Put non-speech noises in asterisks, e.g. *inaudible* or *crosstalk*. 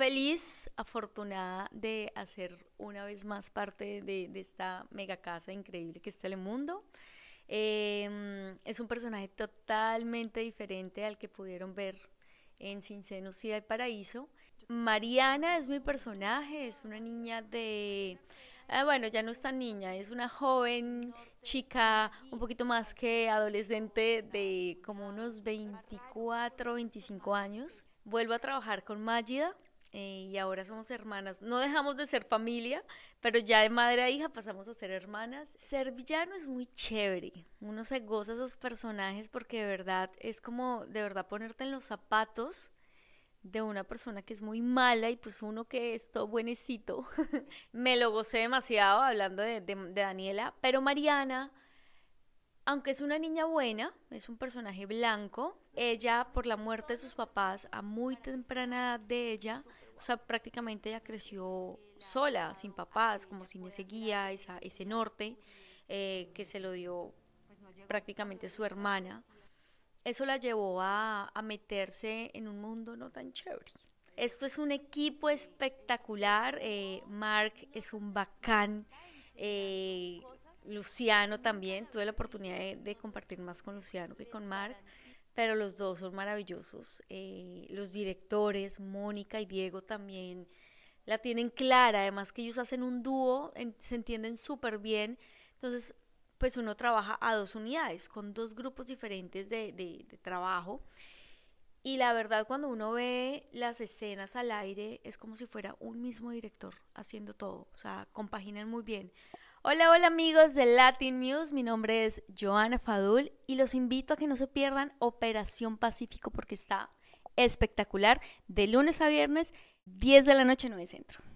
feliz, afortunada de hacer una vez más parte de, esta mega casa increíble que es Telemundo. Em, es un personaje totalmente diferente al que pudieron ver en Sin Ciudad y Paraíso. Mariana es mi personaje, es una niña de... Ah, bueno, ya no es tan niña, es una joven chica, un poquito más que adolescente de como unos 24, 25 años. Vuelvo a trabajar con Mágida, eh, y ahora somos hermanas. No dejamos de ser familia, pero ya de madre a hija pasamos a ser hermanas. Ser villano es muy chévere. Uno se goza esos personajes porque de verdad es como de verdad ponerte en los zapatos de una persona que es muy mala y pues uno que es todo buenecito. *laughs* Me lo gocé demasiado hablando de Daniela, pero Mariana aunque es una niña buena, es un personaje blanco, ella por la muerte de sus papás a muy temprana edad de ella, o sea, prácticamente ella creció sola, sin papás, como sin ese guía, esa, ese norte eh, que se lo dio prácticamente su hermana. Eso la llevó a, meterse en un mundo no tan chévere. Esto es un equipo espectacular. Eh, Mark es un bacán. Eh, Luciano también, tuve la oportunidad de, compartir más con Luciano que con Mark, pero los dos son maravillosos. Eh, los directores, Mónica y Diego también la tienen clara, además que ellos hacen un dúo, se entienden súper bien, entonces pues uno trabaja a dos unidades, con dos grupos diferentes de, de trabajo. Y la verdad, cuando uno ve las escenas al aire, es como si fuera un mismo director haciendo todo. O sea, compaginan muy bien. Hola, hola amigos de Latin News, mi nombre es Joana Fadul y los invito a que no se pierdan Operación Pacífico porque está espectacular de lunes a viernes, 10 de la noche, 9 centro.